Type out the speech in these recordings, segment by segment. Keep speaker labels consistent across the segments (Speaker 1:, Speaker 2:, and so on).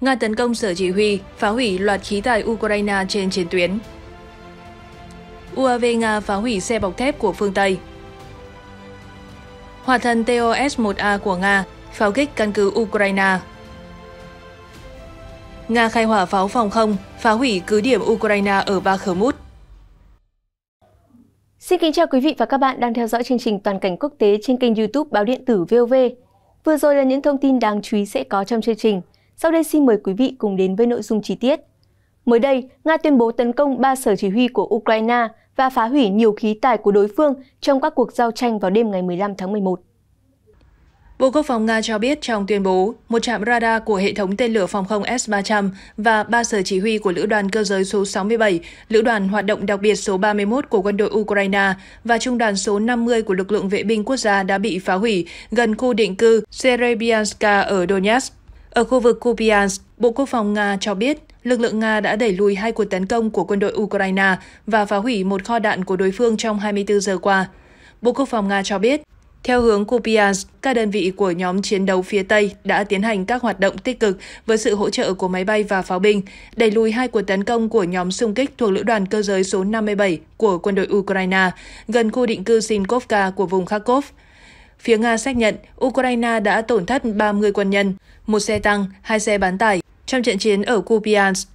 Speaker 1: Nga tấn công sở chỉ huy, phá hủy loạt khí tài Ukraine trên chiến tuyến. UAV Nga phá hủy xe bọc thép của phương Tây. Hỏa thần TOS-1A của Nga pháo kích căn cứ Ukraine. Nga khai hỏa pháo phòng không, phá hủy cứ điểm Ukraine ở Bakhmut.
Speaker 2: Xin kính chào quý vị và các bạn đang theo dõi chương trình Toàn cảnh quốc tế trên kênh YouTube Báo điện tử VOV. Vừa rồi là những thông tin đáng chú ý sẽ có trong chương trình. Sau đây xin mời quý vị cùng đến với nội dung chi tiết. Mới đây, Nga tuyên bố tấn công ba sở chỉ huy của Ukraine và phá hủy nhiều khí tài của đối phương trong các cuộc giao tranh vào đêm ngày 15 tháng
Speaker 1: 11. Bộ Quốc phòng Nga cho biết trong tuyên bố, một trạm radar của hệ thống tên lửa phòng không S-300 và ba sở chỉ huy của Lữ đoàn Cơ giới số 67, Lữ đoàn Hoạt động đặc biệt số 31 của quân đội Ukraine và Trung đoàn số 50 của lực lượng vệ binh quốc gia đã bị phá hủy gần khu định cư Serebianska ở Donetsk. Ở khu vực Kupiansk, Bộ Quốc phòng Nga cho biết lực lượng Nga đã đẩy lùi hai cuộc tấn công của quân đội Ukraine và phá hủy một kho đạn của đối phương trong 24 giờ qua. Bộ Quốc phòng Nga cho biết, theo hướng Kupiansk, các đơn vị của nhóm chiến đấu phía Tây đã tiến hành các hoạt động tích cực với sự hỗ trợ của máy bay và pháo binh, đẩy lùi hai cuộc tấn công của nhóm xung kích thuộc Lữ đoàn Cơ giới số 57 của quân đội Ukraine gần khu định cư Sinkovka của vùng Kharkov. Phía Nga xác nhận Ukraine đã tổn thất 30 quân nhân, một xe tăng, hai xe bán tải trong trận chiến ở Kupiansk.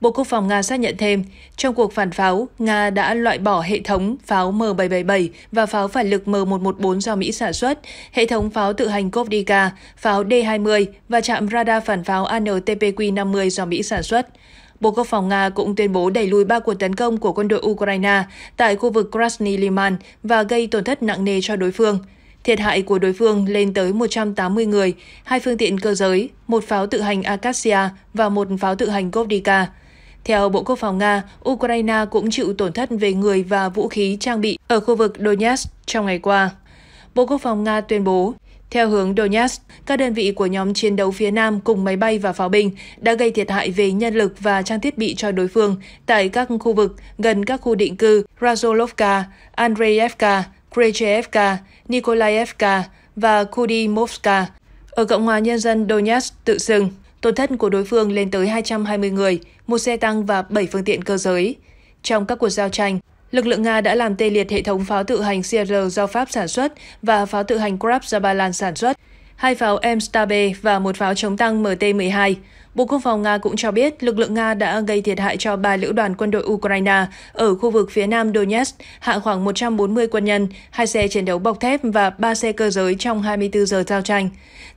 Speaker 1: Bộ Quốc phòng Nga xác nhận thêm, trong cuộc phản pháo, Nga đã loại bỏ hệ thống pháo M777 và pháo phản lực M114 do Mỹ sản xuất, hệ thống pháo tự hành Kovdika, pháo D-20 và trạm radar phản pháo ANTPQ-50 do Mỹ sản xuất. Bộ Quốc phòng Nga cũng tuyên bố đẩy lùi ba cuộc tấn công của quân đội Ukraine tại khu vực Krasny Liman và gây tổn thất nặng nề cho đối phương. Thiệt hại của đối phương lên tới 180 người, hai phương tiện cơ giới, một pháo tự hành Akasia và một pháo tự hành Kovdika. Theo Bộ Quốc phòng Nga, Ukraine cũng chịu tổn thất về người và vũ khí trang bị ở khu vực Donetsk trong ngày qua. Bộ Quốc phòng Nga tuyên bố, theo hướng Donetsk, các đơn vị của nhóm chiến đấu phía Nam cùng máy bay và pháo binh đã gây thiệt hại về nhân lực và trang thiết bị cho đối phương tại các khu vực gần các khu định cư Razolovka, Andreyevka, Krejcevka, Nikolaevka và Kudimovska ở Cộng hòa Nhân dân Donetsk tự xưng. Tổn thất của đối phương lên tới 220 người, một xe tăng và 7 phương tiện cơ giới. Trong các cuộc giao tranh, lực lượng Nga đã làm tê liệt hệ thống pháo tự hành CR do Pháp sản xuất và pháo tự hành Krab do Ba Lan sản xuất, hai pháo m B và một pháo chống tăng MT-12. Bộ Quốc phòng Nga cũng cho biết lực lượng Nga đã gây thiệt hại cho ba lữ đoàn quân đội Ukraine ở khu vực phía nam Donetsk, hạ khoảng 140 quân nhân, hai xe chiến đấu bọc thép và ba xe cơ giới trong 24 giờ giao tranh.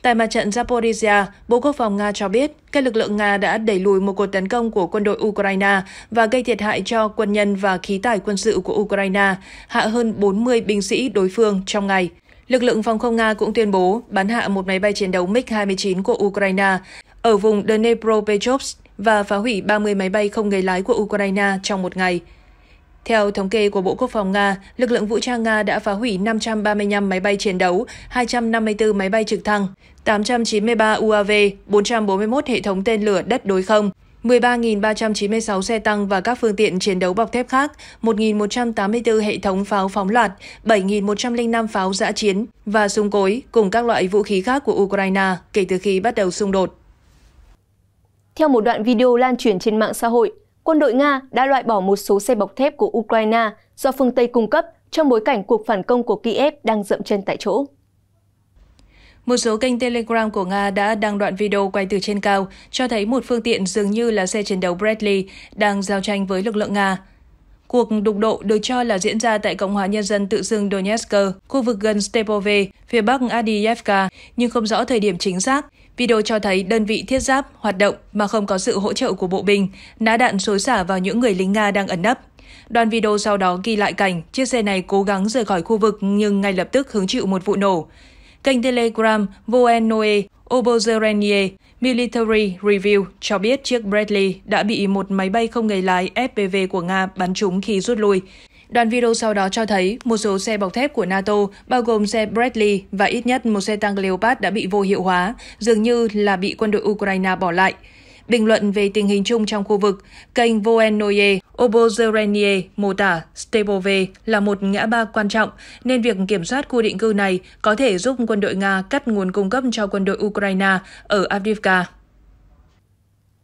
Speaker 1: Tại mặt trận Zaporizhia, Bộ Quốc phòng Nga cho biết các lực lượng Nga đã đẩy lùi một cuộc tấn công của quân đội Ukraine và gây thiệt hại cho quân nhân và khí tài quân sự của Ukraine, hạ hơn 40 binh sĩ đối phương trong ngày. Lực lượng phòng không Nga cũng tuyên bố bắn hạ một máy bay chiến đấu MiG-29 của Ukraine ở vùng Dnepropetrovsk và phá hủy 30 máy bay không người lái của Ukraine trong một ngày. Theo thống kê của Bộ Quốc phòng Nga, lực lượng vũ trang Nga đã phá hủy 535 máy bay chiến đấu, 254 máy bay trực thăng, 893 UAV, 441 hệ thống tên lửa đất đối không, 13.396 xe tăng và các phương tiện chiến đấu bọc thép khác, 1.184 hệ thống pháo phóng loạt, 7.105 pháo giã chiến và súng cối cùng các loại vũ khí khác của Ukraine kể từ khi bắt đầu xung đột.
Speaker 2: Theo một đoạn video lan truyền trên mạng xã hội, quân đội Nga đã loại bỏ một số xe bọc thép của Ukraine do phương Tây cung cấp trong bối cảnh cuộc phản công của Kiev đang dậm chân tại chỗ.
Speaker 1: Một số kênh Telegram của Nga đã đăng đoạn video quay từ trên cao, cho thấy một phương tiện dường như là xe chiến đấu Bradley đang giao tranh với lực lượng Nga. Cuộc đụng độ được cho là diễn ra tại Cộng hòa Nhân dân tự xưng Donetsk, khu vực gần Stepove, phía bắc Adiyevka, nhưng không rõ thời điểm chính xác. Video cho thấy đơn vị thiết giáp hoạt động mà không có sự hỗ trợ của bộ binh, nã đạn xối xả vào những người lính Nga đang ẩn nấp. Đoạn video sau đó ghi lại cảnh chiếc xe này cố gắng rời khỏi khu vực nhưng ngay lập tức hứng chịu một vụ nổ. Kênh Telegram Voenoe Obozelenie Military Review cho biết chiếc Bradley đã bị một máy bay không người lái FPV của Nga bắn trúng khi rút lui. Đoạn video sau đó cho thấy một số xe bọc thép của NATO, bao gồm xe Bradley và ít nhất một xe tăng Leopard đã bị vô hiệu hóa, dường như là bị quân đội Ukraine bỏ lại. Bình luận về tình hình chung trong khu vực, kênh Voennoye Obozerenie mô tả Stepove là một ngã ba quan trọng, nên việc kiểm soát khu định cư này có thể giúp quân đội Nga cắt nguồn cung cấp cho quân đội Ukraine ở Avdiivka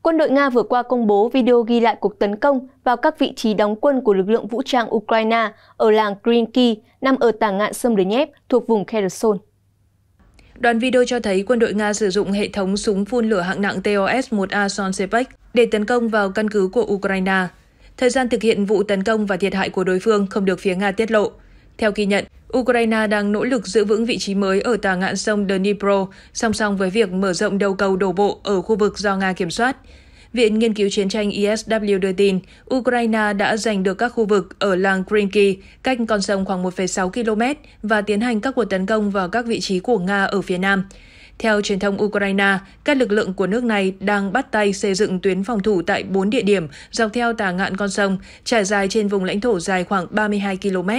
Speaker 2: quân đội Nga vừa qua công bố video ghi lại cuộc tấn công vào các vị trí đóng quân của lực lượng vũ trang Ukraine ở làng Krinky, nằm ở tả ngạn sông Donetsk thuộc vùng Kherson.
Speaker 1: Đoạn video cho thấy quân đội Nga sử dụng hệ thống súng phun lửa hạng nặng TOS-1A Sonsepak để tấn công vào căn cứ của Ukraine. Thời gian thực hiện vụ tấn công và thiệt hại của đối phương không được phía Nga tiết lộ. Theo ghi nhận, Ukraine đang nỗ lực giữ vững vị trí mới ở tà ngạn sông Dnipro, song song với việc mở rộng đầu cầu đổ bộ ở khu vực do Nga kiểm soát. Viện Nghiên cứu Chiến tranh ISW e đưa tin, Ukraine đã giành được các khu vực ở làng Krinky, cách con sông khoảng 1,6 km, và tiến hành các cuộc tấn công vào các vị trí của Nga ở phía nam. Theo truyền thông Ukraine, các lực lượng của nước này đang bắt tay xây dựng tuyến phòng thủ tại 4 địa điểm dọc theo tà ngạn con sông, trải dài trên vùng lãnh thổ dài khoảng 32 km.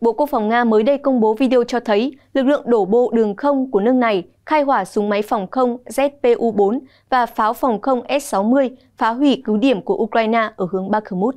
Speaker 1: Bộ Quốc phòng Nga mới đây công bố video
Speaker 2: cho thấy lực lượng đổ bộ đường không của nước này khai hỏa súng máy phòng không ZPU-4 và pháo phòng không S-60 phá hủy cứu điểm của Ukraine ở hướng Bakhmut.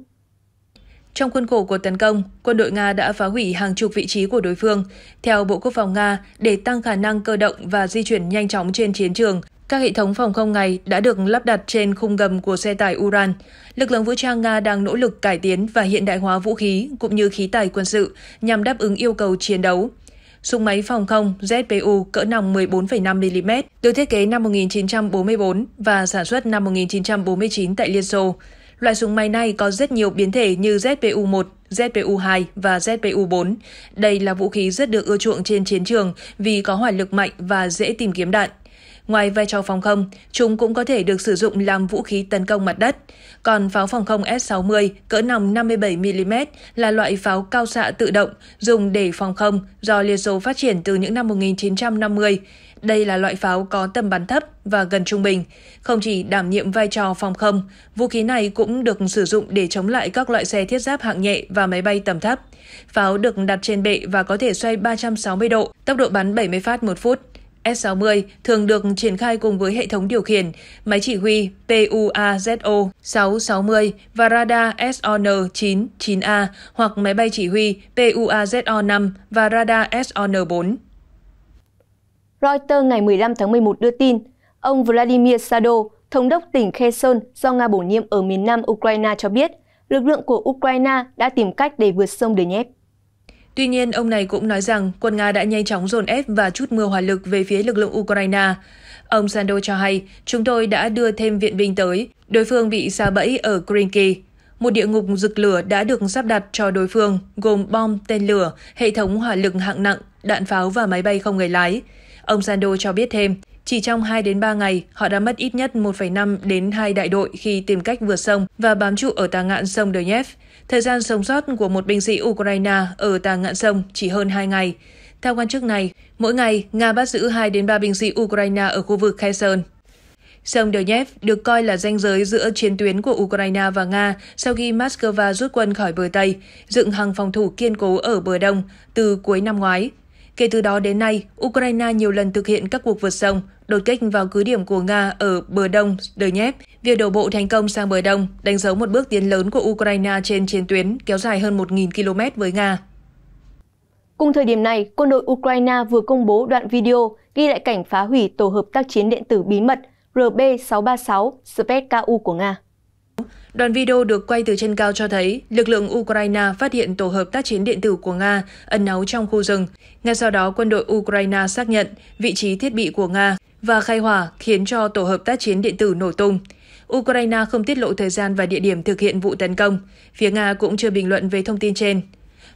Speaker 1: Trong khuôn khổ của tấn công, quân đội Nga đã phá hủy hàng chục vị trí của đối phương. Theo Bộ Quốc phòng Nga, để tăng khả năng cơ động và di chuyển nhanh chóng trên chiến trường, các hệ thống phòng không này đã được lắp đặt trên khung gầm của xe tải Uran. Lực lượng vũ trang Nga đang nỗ lực cải tiến và hiện đại hóa vũ khí cũng như khí tài quân sự nhằm đáp ứng yêu cầu chiến đấu. Súng máy phòng không ZPU cỡ nòng 14,5mm được thiết kế năm 1944 và sản xuất năm 1949 tại Liên Xô. Loại súng máy này có rất nhiều biến thể như ZPU-1, ZPU-2 và ZPU-4. Đây là vũ khí rất được ưa chuộng trên chiến trường vì có hỏa lực mạnh và dễ tìm kiếm đạn. Ngoài vai trò phòng không, chúng cũng có thể được sử dụng làm vũ khí tấn công mặt đất. Còn pháo phòng không S-60 cỡ nòng 57mm là loại pháo cao xạ tự động dùng để phòng không do Liên Xô phát triển từ những năm 1950. Đây là loại pháo có tầm bắn thấp và gần trung bình. Không chỉ đảm nhiệm vai trò phòng không, vũ khí này cũng được sử dụng để chống lại các loại xe thiết giáp hạng nhẹ và máy bay tầm thấp. Pháo được đặt trên bệ và có thể xoay 360 độ, tốc độ bắn 70 phát một phút. S60 thường được triển khai cùng với hệ thống điều khiển, máy chỉ huy PUAZO 660 và radar SON-99A hoặc máy bay chỉ huy PUAZO-5 và radar SON-4.
Speaker 2: Reuters ngày 15 tháng 11 đưa tin, ông Vladimir Sado, thống đốc tỉnh Kherson do Nga bổ nhiệm ở miền nam Ukraine cho biết, lực lượng
Speaker 1: của Ukraine đã tìm cách để vượt sông Donetsk. Tuy nhiên, ông này cũng nói rằng quân Nga đã nhanh chóng dồn ép và chút mưa hỏa lực về phía lực lượng Ukraine. Ông Sando cho hay, chúng tôi đã đưa thêm viện binh tới. Đối phương bị xa bẫy ở Krinky. Một địa ngục rực lửa đã được sắp đặt cho đối phương, gồm bom, tên lửa, hệ thống hỏa lực hạng nặng, đạn pháo và máy bay không người lái. Ông Sando cho biết thêm, chỉ trong 2 đến 3 ngày, họ đã mất ít nhất 1,5 đến 2 đại đội khi tìm cách vượt sông và bám trụ ở tà ngạn sông Donetsk. Thời gian sống sót của một binh sĩ Ukraine ở tà ngạn sông chỉ hơn 2 ngày. Theo quan chức này, mỗi ngày Nga bắt giữ 2 đến 3 binh sĩ Ukraine ở khu vực Kherson. Sông Donetsk được coi là ranh giới giữa chiến tuyến của Ukraine và Nga sau khi Moscow rút quân khỏi bờ Tây, dựng hàng phòng thủ kiên cố ở bờ Đông từ cuối năm ngoái. Kể từ đó đến nay, Ukraine nhiều lần thực hiện các cuộc vượt sông, đột kích vào cứ điểm của Nga ở bờ đông Donetsk Việc đổ bộ thành công sang bờ Đông đánh dấu một bước tiến lớn của Ukraine trên chiến tuyến kéo dài hơn 1.000 km với Nga. Cùng thời điểm này, quân đội
Speaker 2: Ukraine vừa công bố đoạn video ghi lại cảnh phá hủy tổ hợp tác chiến điện tử bí mật
Speaker 1: RB-636 Spetku của Nga. Đoạn video được quay từ trên cao cho thấy lực lượng Ukraine phát hiện tổ hợp tác chiến điện tử của Nga ẩn náu trong khu rừng. Ngay sau đó, quân đội Ukraine xác nhận vị trí thiết bị của Nga và khai hỏa khiến cho tổ hợp tác chiến điện tử nổ tung. Ukraine không tiết lộ thời gian và địa điểm thực hiện vụ tấn công. Phía Nga cũng chưa bình luận về thông tin trên.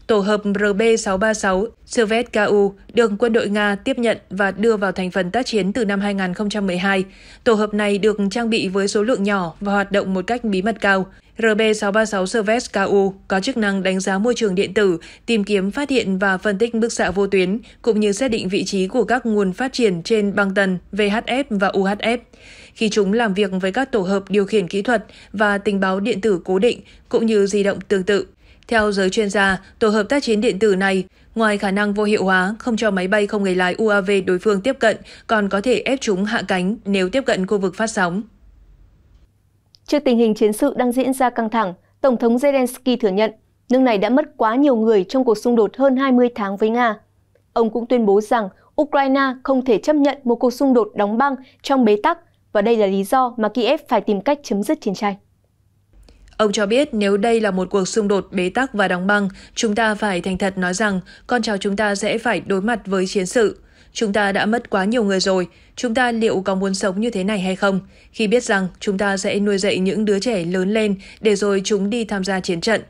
Speaker 1: Tổ hợp RB-636 Svetku được quân đội Nga tiếp nhận và đưa vào thành phần tác chiến từ năm 2012. Tổ hợp này được trang bị với số lượng nhỏ và hoạt động một cách bí mật cao. RB-636 Svetku có chức năng đánh giá môi trường điện tử, tìm kiếm, phát hiện và phân tích bức xạ vô tuyến, cũng như xác định vị trí của các nguồn phát triển trên băng tần VHF và UHF khi chúng làm việc với các tổ hợp điều khiển kỹ thuật và tình báo điện tử cố định cũng như di động tương tự. Theo giới chuyên gia, tổ hợp tác chiến điện tử này, ngoài khả năng vô hiệu hóa, không cho máy bay không người lái UAV đối phương tiếp cận, còn có thể ép chúng hạ cánh nếu tiếp cận khu vực phát sóng.
Speaker 2: Trước tình hình chiến sự đang diễn ra căng thẳng, Tổng thống Zelensky thừa nhận nước này đã mất quá nhiều người trong cuộc xung đột hơn 20 tháng với Nga. Ông cũng tuyên bố rằng Ukraine không thể chấp nhận một cuộc xung đột đóng băng trong bế tắc và
Speaker 1: đây là lý do mà Kiev phải tìm cách chấm dứt chiến tranh. Ông cho biết nếu đây là một cuộc xung đột bế tắc và đóng băng, chúng ta phải thành thật nói rằng con cháu chúng ta sẽ phải đối mặt với chiến sự. Chúng ta đã mất quá nhiều người rồi, chúng ta liệu có muốn sống như thế này hay không? Khi biết rằng chúng ta sẽ nuôi dạy những đứa trẻ lớn lên để rồi chúng đi tham gia chiến trận.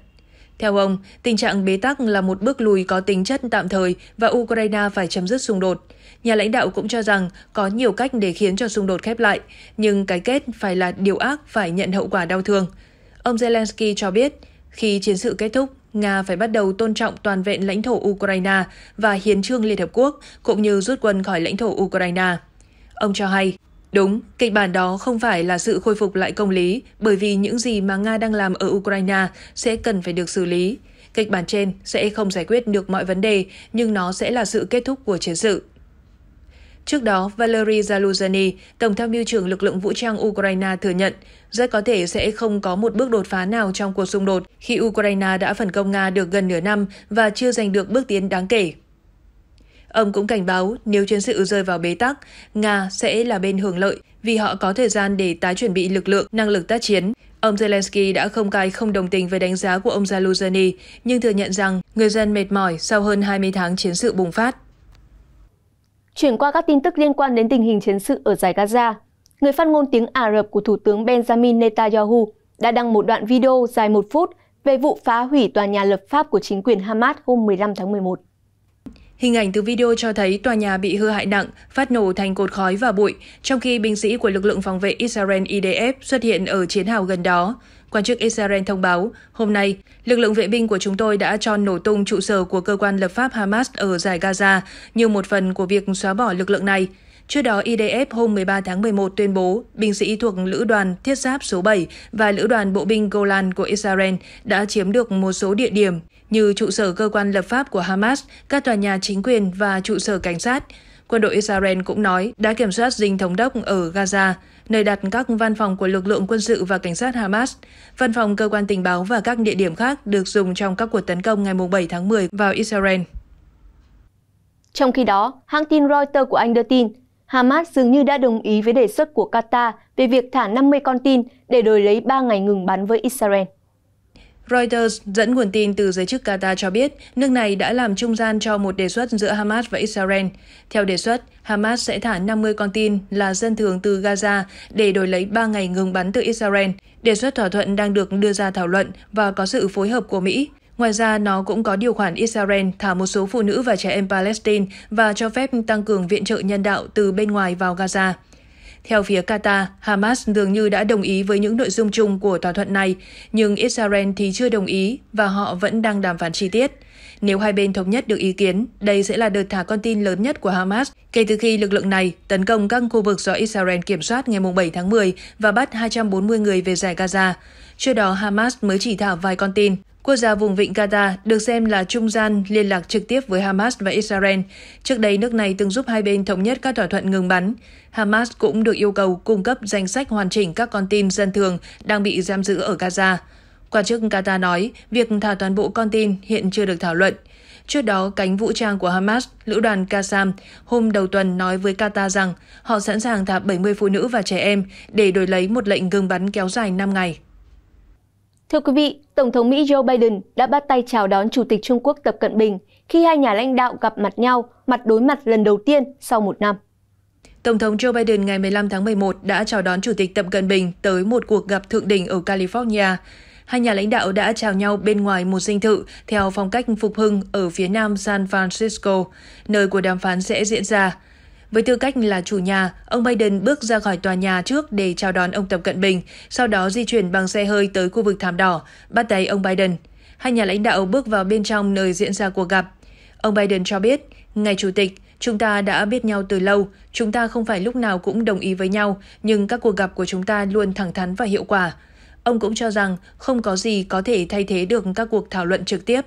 Speaker 1: Theo ông, tình trạng bế tắc là một bước lùi có tính chất tạm thời và Ukraine phải chấm dứt xung đột. Nhà lãnh đạo cũng cho rằng có nhiều cách để khiến cho xung đột khép lại, nhưng cái kết phải là điều ác phải nhận hậu quả đau thương. Ông Zelensky cho biết, khi chiến sự kết thúc, Nga phải bắt đầu tôn trọng toàn vẹn lãnh thổ Ukraine và hiến trương Liên Hợp Quốc, cũng như rút quân khỏi lãnh thổ Ukraine. Ông cho hay, Đúng, kịch bản đó không phải là sự khôi phục lại công lý, bởi vì những gì mà Nga đang làm ở Ukraine sẽ cần phải được xử lý. Kịch bản trên sẽ không giải quyết được mọi vấn đề, nhưng nó sẽ là sự kết thúc của chiến sự. Trước đó, Valery Zaluzhny, Tổng tham mưu trưởng lực lượng vũ trang Ukraine thừa nhận rất có thể sẽ không có một bước đột phá nào trong cuộc xung đột khi Ukraine đã phản công Nga được gần nửa năm và chưa giành được bước tiến đáng kể. Ông cũng cảnh báo nếu chiến sự rơi vào bế tắc, Nga sẽ là bên hưởng lợi vì họ có thời gian để tái chuẩn bị lực lượng, năng lực tác chiến. Ông Zelensky đã không cai không đồng tình với đánh giá của ông Zaluzhny, nhưng thừa nhận rằng người dân mệt mỏi sau hơn 20 tháng chiến sự bùng phát. Chuyển qua các tin tức liên quan đến tình hình chiến sự ở giải Gaza, người phát
Speaker 2: ngôn tiếng Ả Rập của Thủ tướng Benjamin Netanyahu đã đăng một đoạn video dài một phút về
Speaker 1: vụ phá hủy tòa nhà lập pháp của chính quyền Hamas hôm 15 tháng 11. Hình ảnh từ video cho thấy tòa nhà bị hư hại nặng, phát nổ thành cột khói và bụi, trong khi binh sĩ của lực lượng phòng vệ Israel IDF xuất hiện ở chiến hào gần đó. Quan chức Israel thông báo, hôm nay, lực lượng vệ binh của chúng tôi đã cho nổ tung trụ sở của cơ quan lập pháp Hamas ở giải Gaza như một phần của việc xóa bỏ lực lượng này. Trước đó, IDF hôm 13 tháng 11 tuyên bố binh sĩ thuộc Lữ đoàn Thiết giáp số 7 và Lữ đoàn Bộ binh Golan của Israel đã chiếm được một số địa điểm như trụ sở cơ quan lập pháp của Hamas, các tòa nhà chính quyền và trụ sở cảnh sát. Quân đội Israel cũng nói đã kiểm soát dinh thống đốc ở Gaza nơi đặt các văn phòng của lực lượng quân sự và cảnh sát Hamas, văn phòng cơ quan tình báo và các địa điểm khác được dùng trong các cuộc tấn công ngày 7 tháng 10 vào Israel.
Speaker 2: Trong khi đó, hãng tin Reuters của Anh đưa tin, Hamas dường như đã đồng ý với đề xuất của Qatar
Speaker 1: về việc thả 50 con tin để đổi lấy 3 ngày ngừng bắn với Israel. Reuters dẫn nguồn tin từ giới chức Qatar cho biết nước này đã làm trung gian cho một đề xuất giữa Hamas và Israel. Theo đề xuất, Hamas sẽ thả 50 con tin là dân thường từ Gaza để đổi lấy 3 ngày ngừng bắn từ Israel. Đề xuất thỏa thuận đang được đưa ra thảo luận và có sự phối hợp của Mỹ. Ngoài ra, nó cũng có điều khoản Israel thả một số phụ nữ và trẻ em Palestine và cho phép tăng cường viện trợ nhân đạo từ bên ngoài vào Gaza. Theo phía Qatar, Hamas dường như đã đồng ý với những nội dung chung của thỏa thuận này, nhưng Israel thì chưa đồng ý và họ vẫn đang đàm phán chi tiết. Nếu hai bên thống nhất được ý kiến, đây sẽ là đợt thả con tin lớn nhất của Hamas kể từ khi lực lượng này tấn công các khu vực do Israel kiểm soát ngày 7 tháng 10 và bắt 240 người về giải Gaza. Trước đó, Hamas mới chỉ thả vài con tin. Quốc gia vùng vịnh Qatar được xem là trung gian liên lạc trực tiếp với Hamas và Israel. Trước đây, nước này từng giúp hai bên thống nhất các thỏa thuận ngừng bắn. Hamas cũng được yêu cầu cung cấp danh sách hoàn chỉnh các con tin dân thường đang bị giam giữ ở Gaza. Quan chức Qatar nói việc thả toàn bộ con tin hiện chưa được thảo luận. Trước đó, cánh vũ trang của Hamas, lữ đoàn Qassam, hôm đầu tuần nói với Qatar rằng họ sẵn sàng thả 70 phụ nữ và trẻ em để đổi lấy một lệnh ngừng bắn kéo dài 5 ngày. Thưa quý vị, Tổng thống Mỹ
Speaker 2: Joe Biden đã bắt tay chào đón Chủ tịch Trung Quốc Tập Cận Bình khi hai nhà lãnh đạo gặp mặt nhau mặt
Speaker 1: đối mặt lần đầu tiên sau một năm. Tổng thống Joe Biden ngày 15 tháng 11 đã chào đón Chủ tịch Tập Cận Bình tới một cuộc gặp thượng đỉnh ở California. Hai nhà lãnh đạo đã chào nhau bên ngoài một dinh thự theo phong cách phục hưng ở phía nam San Francisco, nơi cuộc đàm phán sẽ diễn ra. Với tư cách là chủ nhà, ông Biden bước ra khỏi tòa nhà trước để chào đón ông Tập Cận Bình, sau đó di chuyển bằng xe hơi tới khu vực thảm đỏ, bắt tay ông Biden. Hai nhà lãnh đạo bước vào bên trong nơi diễn ra cuộc gặp. Ông Biden cho biết, Ngài Chủ tịch, chúng ta đã biết nhau từ lâu, chúng ta không phải lúc nào cũng đồng ý với nhau, nhưng các cuộc gặp của chúng ta luôn thẳng thắn và hiệu quả. Ông cũng cho rằng không có gì có thể thay thế được các cuộc thảo luận trực tiếp.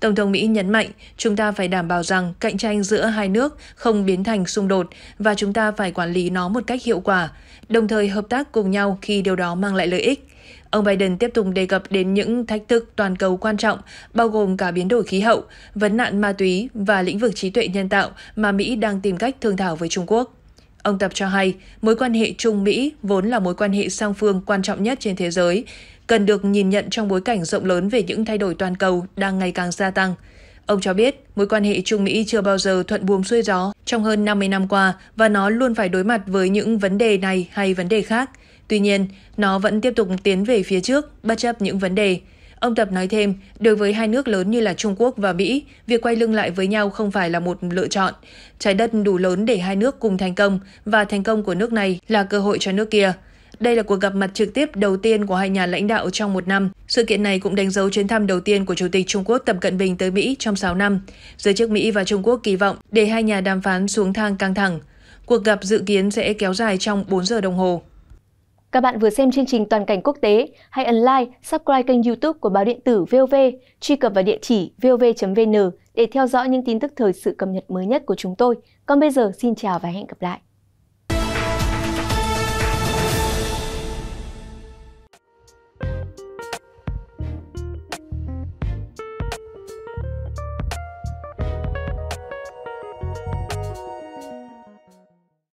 Speaker 1: Tổng thống Mỹ nhấn mạnh chúng ta phải đảm bảo rằng cạnh tranh giữa hai nước không biến thành xung đột và chúng ta phải quản lý nó một cách hiệu quả, đồng thời hợp tác cùng nhau khi điều đó mang lại lợi ích. Ông Biden tiếp tục đề cập đến những thách thức toàn cầu quan trọng, bao gồm cả biến đổi khí hậu, vấn nạn ma túy và lĩnh vực trí tuệ nhân tạo mà Mỹ đang tìm cách thương thảo với Trung Quốc. Ông Tập cho hay, mối quan hệ Trung-Mỹ vốn là mối quan hệ song phương quan trọng nhất trên thế giới, cần được nhìn nhận trong bối cảnh rộng lớn về những thay đổi toàn cầu đang ngày càng gia tăng. Ông cho biết, mối quan hệ Trung Mỹ chưa bao giờ thuận buồm xuôi gió trong hơn 50 năm qua và nó luôn phải đối mặt với những vấn đề này hay vấn đề khác. Tuy nhiên, nó vẫn tiếp tục tiến về phía trước, bất chấp những vấn đề. Ông Tập nói thêm, đối với hai nước lớn như là Trung Quốc và Mỹ, việc quay lưng lại với nhau không phải là một lựa chọn. Trái đất đủ lớn để hai nước cùng thành công, và thành công của nước này là cơ hội cho nước kia. Đây là cuộc gặp mặt trực tiếp đầu tiên của hai nhà lãnh đạo trong một năm. Sự kiện này cũng đánh dấu chuyến thăm đầu tiên của Chủ tịch Trung Quốc Tập Cận Bình tới Mỹ trong 6 năm. Giới chức Mỹ và Trung Quốc kỳ vọng để hai nhà đàm phán xuống thang căng thẳng. Cuộc gặp dự kiến sẽ kéo dài trong 4 giờ đồng hồ. Các bạn vừa xem chương trình Toàn cảnh quốc tế, hãy ấn like, subscribe kênh YouTube của báo điện tử
Speaker 2: VOV, truy cập vào địa chỉ vov.vn để theo dõi những tin tức thời sự cập nhật mới nhất của chúng tôi. Còn bây giờ xin chào và hẹn gặp lại.